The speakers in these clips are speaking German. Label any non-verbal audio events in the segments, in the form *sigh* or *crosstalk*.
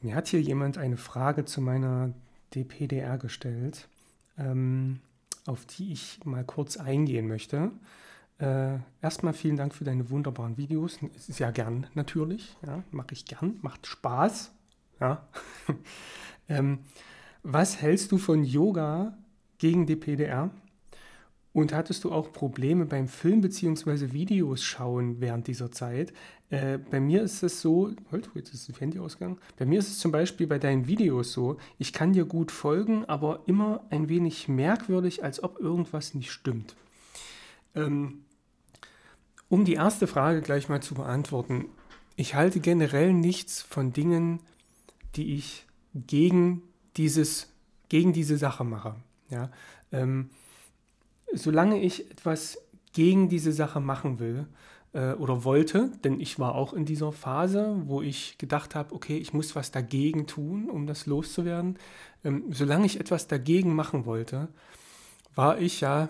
Mir hat hier jemand eine Frage zu meiner DPDR gestellt, ähm, auf die ich mal kurz eingehen möchte. Äh, erstmal vielen Dank für deine wunderbaren Videos. Ist ja gern natürlich. Ja, Mache ich gern. Macht Spaß. Ja. *laughs* ähm, was hältst du von Yoga gegen DPDR? Und hattest du auch Probleme beim Film bzw. Videos schauen während dieser Zeit? Äh, bei mir ist es so, halt, jetzt ist das Handy ausgegangen. Bei mir ist es zum Beispiel bei deinen Videos so, ich kann dir gut folgen, aber immer ein wenig merkwürdig, als ob irgendwas nicht stimmt. Ähm, um die erste Frage gleich mal zu beantworten. Ich halte generell nichts von Dingen, die ich gegen, dieses, gegen diese Sache mache. Ja, ähm, solange ich etwas gegen diese Sache machen will äh, oder wollte, denn ich war auch in dieser Phase, wo ich gedacht habe, okay, ich muss was dagegen tun, um das loszuwerden. Ähm, solange ich etwas dagegen machen wollte, war ich ja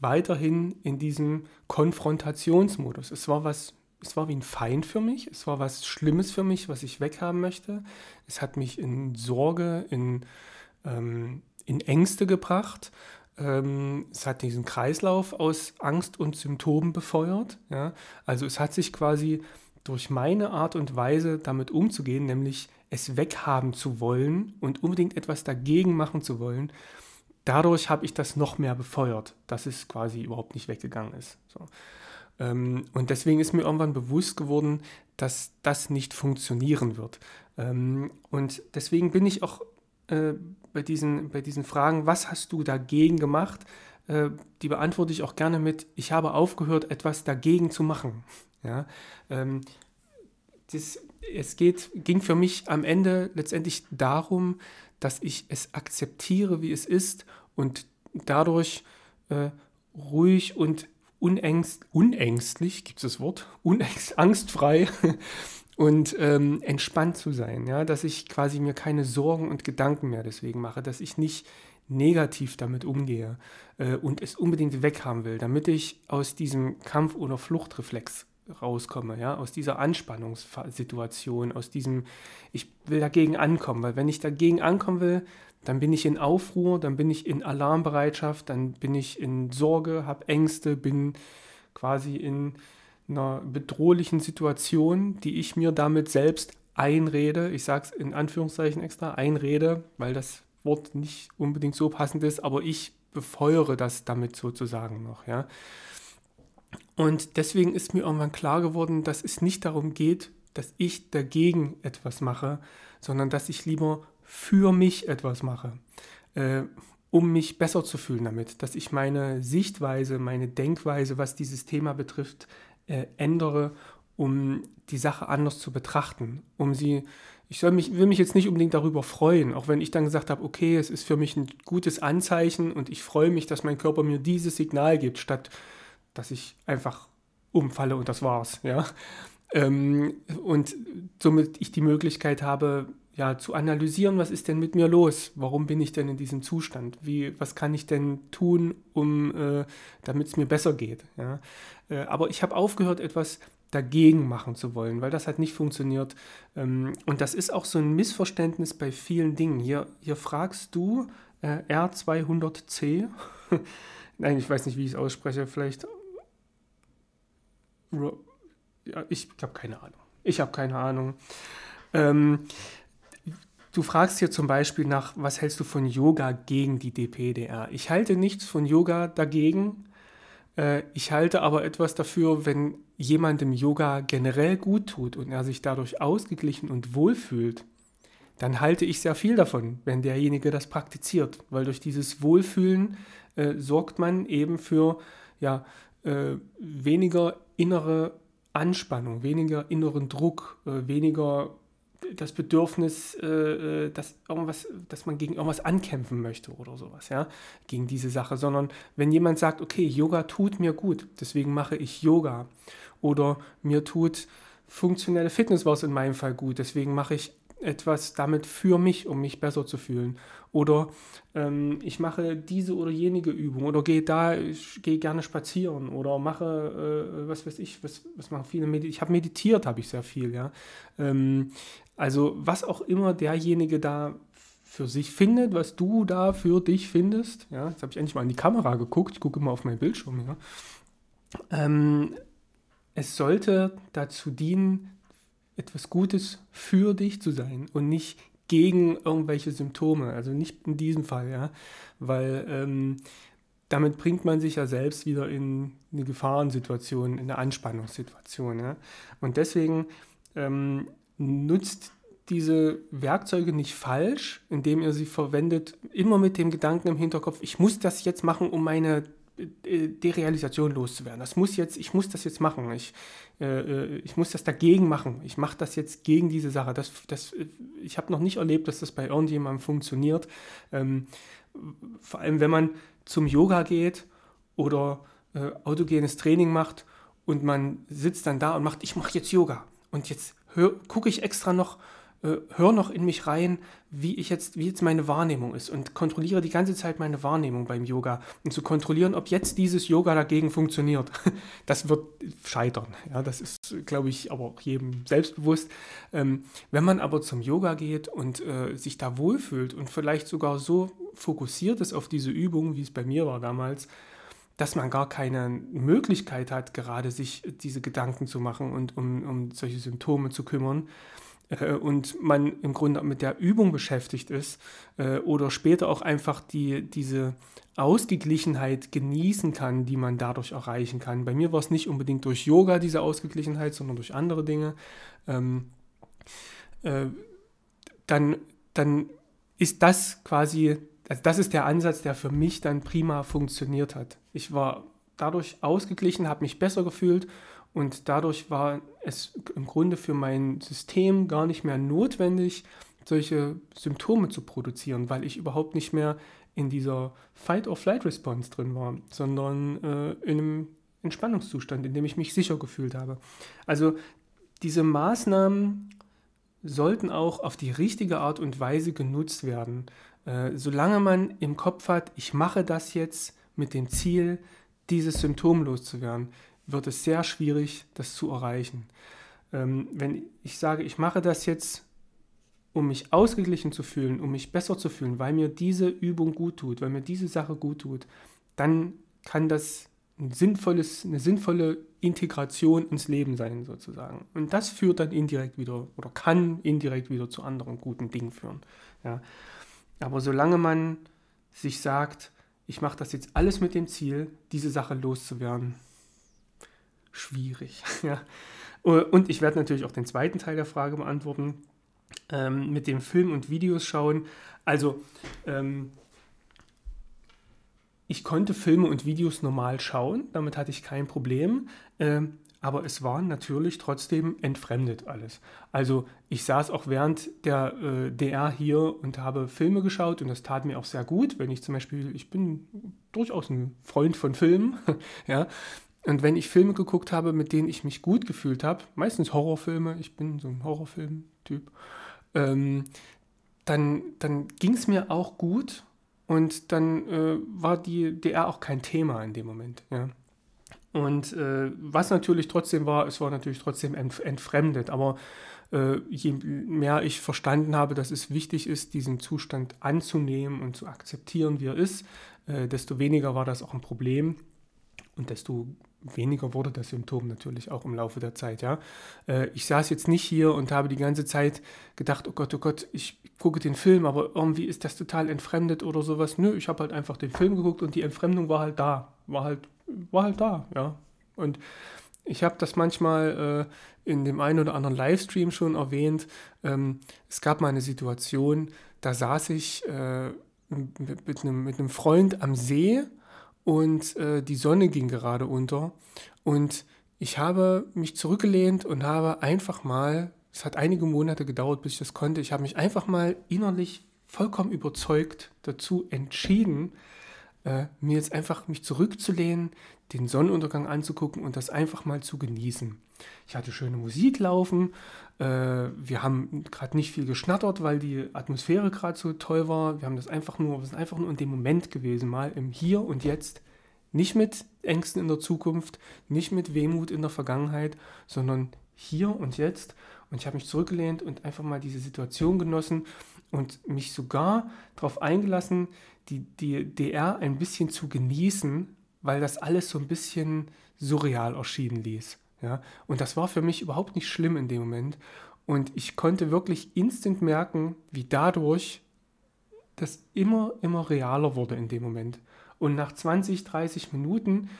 weiterhin in diesem Konfrontationsmodus. Es war was, es war wie ein Feind für mich, es war was Schlimmes für mich, was ich weghaben möchte. Es hat mich in Sorge, in, ähm, in Ängste gebracht ähm, es hat diesen Kreislauf aus Angst und Symptomen befeuert. Ja? Also es hat sich quasi durch meine Art und Weise damit umzugehen, nämlich es weghaben zu wollen und unbedingt etwas dagegen machen zu wollen, dadurch habe ich das noch mehr befeuert, dass es quasi überhaupt nicht weggegangen ist. So. Ähm, und deswegen ist mir irgendwann bewusst geworden, dass das nicht funktionieren wird. Ähm, und deswegen bin ich auch äh, bei, diesen, bei diesen Fragen, was hast du dagegen gemacht, äh, die beantworte ich auch gerne mit, ich habe aufgehört, etwas dagegen zu machen. Ja? Ähm, das, es geht, ging für mich am Ende letztendlich darum, dass ich es akzeptiere, wie es ist und dadurch äh, ruhig und unängst, unängstlich, gibt es das Wort, Unängst, angstfrei und ähm, entspannt zu sein, ja, dass ich quasi mir keine Sorgen und Gedanken mehr deswegen mache, dass ich nicht negativ damit umgehe äh, und es unbedingt weghaben will, damit ich aus diesem Kampf- oder Fluchtreflex rauskomme, ja, aus dieser Anspannungssituation, aus diesem, ich will dagegen ankommen, weil wenn ich dagegen ankommen will, dann bin ich in Aufruhr, dann bin ich in Alarmbereitschaft, dann bin ich in Sorge, habe Ängste, bin quasi in einer bedrohlichen Situation, die ich mir damit selbst einrede. Ich sage es in Anführungszeichen extra, einrede, weil das Wort nicht unbedingt so passend ist, aber ich befeuere das damit sozusagen noch, ja. Und deswegen ist mir irgendwann klar geworden, dass es nicht darum geht, dass ich dagegen etwas mache, sondern dass ich lieber für mich etwas mache, äh, um mich besser zu fühlen damit, dass ich meine Sichtweise, meine Denkweise, was dieses Thema betrifft, äh, ändere, um die Sache anders zu betrachten, um sie ich soll mich, will mich jetzt nicht unbedingt darüber freuen, auch wenn ich dann gesagt habe, okay, es ist für mich ein gutes Anzeichen und ich freue mich, dass mein Körper mir dieses Signal gibt, statt dass ich einfach umfalle und das war's. Ja? Ähm, und somit ich die Möglichkeit habe, ja, zu analysieren, was ist denn mit mir los? Warum bin ich denn in diesem Zustand? Wie, was kann ich denn tun, um, äh, damit es mir besser geht? Ja? Äh, aber ich habe aufgehört, etwas dagegen machen zu wollen, weil das hat nicht funktioniert. Ähm, und das ist auch so ein Missverständnis bei vielen Dingen. Hier, hier fragst du äh, R200C, *laughs* nein, ich weiß nicht, wie ich es ausspreche, vielleicht. Ja, ich habe keine Ahnung. Ich habe keine Ahnung. Ähm, Du fragst hier zum Beispiel nach, was hältst du von Yoga gegen die DPDR? Ich halte nichts von Yoga dagegen. Äh, ich halte aber etwas dafür, wenn jemandem Yoga generell gut tut und er sich dadurch ausgeglichen und wohlfühlt, dann halte ich sehr viel davon, wenn derjenige das praktiziert, weil durch dieses Wohlfühlen äh, sorgt man eben für ja, äh, weniger innere Anspannung, weniger inneren Druck, äh, weniger das Bedürfnis, äh, äh, dass, irgendwas, dass man gegen irgendwas ankämpfen möchte oder sowas, ja, gegen diese Sache, sondern wenn jemand sagt, okay, Yoga tut mir gut, deswegen mache ich Yoga oder mir tut funktionelle Fitness was in meinem Fall gut, deswegen mache ich etwas damit für mich, um mich besser zu fühlen. Oder ähm, ich mache diese oder jene Übung oder gehe da, ich gehe gerne spazieren oder mache, äh, was weiß ich, was, was machen viele, Medi ich habe meditiert, habe ich sehr viel, ja. Ähm, also was auch immer derjenige da für sich findet, was du da für dich findest, ja, jetzt habe ich endlich mal in die Kamera geguckt, ich gucke immer auf meinen Bildschirm, ja. Ähm, es sollte dazu dienen, etwas Gutes für dich zu sein und nicht gegen irgendwelche Symptome. Also nicht in diesem Fall, ja. Weil ähm, damit bringt man sich ja selbst wieder in eine Gefahrensituation, in eine Anspannungssituation. Ja? Und deswegen ähm, nutzt diese Werkzeuge nicht falsch, indem ihr sie verwendet, immer mit dem Gedanken im Hinterkopf, ich muss das jetzt machen, um meine äh, die Realisation loszuwerden. Das muss jetzt, ich muss das jetzt machen. Ich, äh, äh ich muss das dagegen machen. Ich mache das jetzt gegen diese Sache. Das, das, äh, ich habe noch nicht erlebt, dass das bei irgendjemandem funktioniert. Ähm, vor allem, wenn man zum Yoga geht oder äh, autogenes Training macht und man sitzt dann da und macht, ich mache jetzt Yoga. Und jetzt gucke ich extra noch äh, hör noch in mich rein, wie ich jetzt, wie jetzt meine Wahrnehmung ist und kontrolliere die ganze Zeit meine Wahrnehmung beim Yoga und zu kontrollieren, ob jetzt dieses Yoga dagegen funktioniert. *laughs* Das wird scheitern. Ja, das ist, glaube ich, aber auch jedem selbstbewusst. Ähm, wenn man aber zum Yoga geht und äh, sich da wohlfühlt und vielleicht sogar so fokussiert ist auf diese Übung, wie es bei mir war damals, dass man gar keine Möglichkeit hat, gerade sich diese Gedanken zu machen und um, um solche Symptome zu kümmern, äh, und man im Grunde mit der Übung beschäftigt ist äh, oder später auch einfach die, diese Ausgeglichenheit genießen kann, die man dadurch erreichen kann. Bei mir war es nicht unbedingt durch Yoga diese Ausgeglichenheit, sondern durch andere Dinge. Ähm, äh, dann, dann ist das quasi, also das ist der Ansatz, der für mich dann prima funktioniert hat. Ich war dadurch ausgeglichen, habe mich besser gefühlt und dadurch war es im Grunde für mein System gar nicht mehr notwendig, solche Symptome zu produzieren, weil ich überhaupt nicht mehr in dieser Fight-or-Flight-Response drin war, sondern äh, in einem Entspannungszustand, in dem ich mich sicher gefühlt habe. Also diese Maßnahmen sollten auch auf die richtige Art und Weise genutzt werden. Äh, solange man im Kopf hat, ich mache das jetzt mit dem Ziel, dieses Symptom loszuwerden wird es sehr schwierig, das zu erreichen. Ähm, wenn ich sage, ich mache das jetzt, um mich ausgeglichen zu fühlen, um mich besser zu fühlen, weil mir diese Übung gut tut, weil mir diese Sache gut tut, dann kann das ein sinnvolles, eine sinnvolle Integration ins Leben sein, sozusagen. Und das führt dann indirekt wieder oder kann indirekt wieder zu anderen guten Dingen führen. Ja. Aber solange man sich sagt, ich mache das jetzt alles mit dem Ziel, diese Sache loszuwerden, schwierig. *laughs* ja. Und ich werde natürlich auch den zweiten Teil der Frage beantworten, ähm, mit dem Film und Videos schauen. Also, ähm, ich konnte Filme und Videos normal schauen, damit hatte ich kein Problem. Ähm, aber es war natürlich trotzdem entfremdet alles. Also ich saß auch während der äh, DR hier und habe Filme geschaut und das tat mir auch sehr gut, wenn ich zum Beispiel, ich bin durchaus ein Freund von Filmen, *laughs* ja, und wenn ich Filme geguckt habe, mit denen ich mich gut gefühlt habe, meistens Horrorfilme, ich bin so ein Horrorfilm-Typ, ähm, dann, dann ging es mir auch gut und dann äh, war die DR auch kein Thema in dem Moment. Ja. Und äh, was natürlich trotzdem war, es war natürlich trotzdem entf entfremdet, aber äh, je mehr ich verstanden habe, dass es wichtig ist, diesen Zustand anzunehmen und zu akzeptieren, wie er ist, äh, desto weniger war das auch ein Problem und desto weniger wurde das Symptom natürlich auch im Laufe der Zeit, ja. Äh, ich saß jetzt nicht hier und habe die ganze Zeit gedacht, oh Gott, oh Gott, ich gucke den Film, aber irgendwie ist das total entfremdet oder sowas. Nö, ich habe halt einfach den Film geguckt und die Entfremdung war halt da, war halt, war halt da, ja. Und ich habe das manchmal äh, in dem einen oder anderen Livestream schon erwähnt. Ähm, es gab mal eine Situation, da saß ich äh, mit, mit, einem, mit einem Freund am See und äh, die Sonne ging gerade unter. Und ich habe mich zurückgelehnt und habe einfach mal, es hat einige Monate gedauert, bis ich das konnte, ich habe mich einfach mal innerlich vollkommen überzeugt dazu entschieden, äh, mir jetzt einfach mich zurückzulehnen, den Sonnenuntergang anzugucken und das einfach mal zu genießen. Ich hatte schöne Musik laufen. Äh, wir haben gerade nicht viel geschnattert, weil die Atmosphäre gerade so toll war. Wir haben das einfach nur, wir sind einfach nur in dem Moment gewesen, mal im Hier und Jetzt. Nicht mit Ängsten in der Zukunft, nicht mit Wehmut in der Vergangenheit, sondern hier und jetzt. Und ich habe mich zurückgelehnt und einfach mal diese Situation genossen und mich sogar darauf eingelassen, die, die DR ein bisschen zu genießen, weil das alles so ein bisschen surreal erschienen ließ. Ja? Und das war für mich überhaupt nicht schlimm in dem Moment. Und ich konnte wirklich instant merken, wie dadurch das immer, immer realer wurde in dem Moment. Und nach 20, 30 Minuten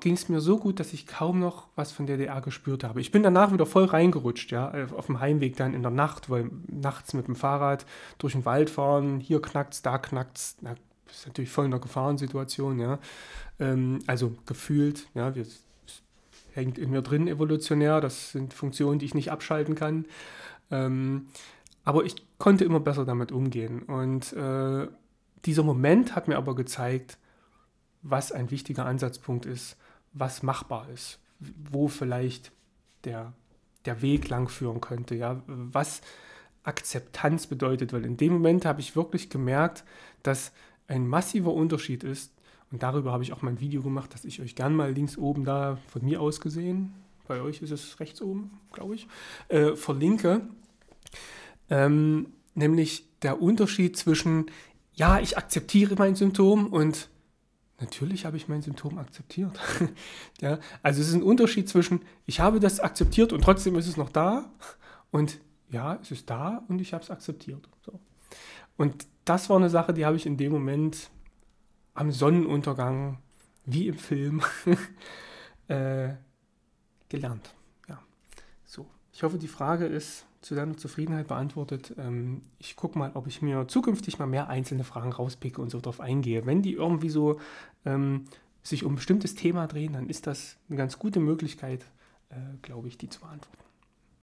ging es mir so gut, dass ich kaum noch was von der DDR gespürt habe. Ich bin danach wieder voll reingerutscht, ja, auf dem Heimweg dann in der Nacht, weil nachts mit dem Fahrrad durch den Wald fahren, hier knackt's, da knackt's, na ist natürlich voll in einer Gefahrensituation, ja. Ähm, also gefühlt, ja, wir, hängt in mir drin evolutionär, das sind Funktionen, die ich nicht abschalten kann. Ähm, aber ich konnte immer besser damit umgehen. Und äh, dieser Moment hat mir aber gezeigt, was ein wichtiger Ansatzpunkt ist, was machbar ist, wo vielleicht der, der Weg langführen könnte, ja, was Akzeptanz bedeutet, weil in dem Moment habe ich wirklich gemerkt, dass ein massiver Unterschied ist, und darüber habe ich auch mein Video gemacht, das ich euch gern mal links oben da von mir aus gesehen, bei euch ist es rechts oben, glaube ich, äh, verlinke. Ähm, nämlich der Unterschied zwischen, ja, ich akzeptiere mein Symptom und natürlich habe ich mein Symptom akzeptiert. *laughs* ja, also es ist ein Unterschied zwischen, ich habe das akzeptiert und trotzdem ist es noch da und ja, es ist da und ich habe es akzeptiert. So. Und das war eine Sache, die habe ich in dem Moment am Sonnenuntergang, wie im Film, *laughs* äh, gelernt. Ja. So, ich hoffe, die Frage ist zu deiner Zufriedenheit beantwortet. Ähm, ich gucke mal, ob ich mir zukünftig mal mehr einzelne Fragen rauspicke und so drauf eingehe. Wenn die irgendwie so ähm, sich um ein bestimmtes Thema drehen, dann ist das eine ganz gute Möglichkeit, äh, glaube ich, die zu beantworten.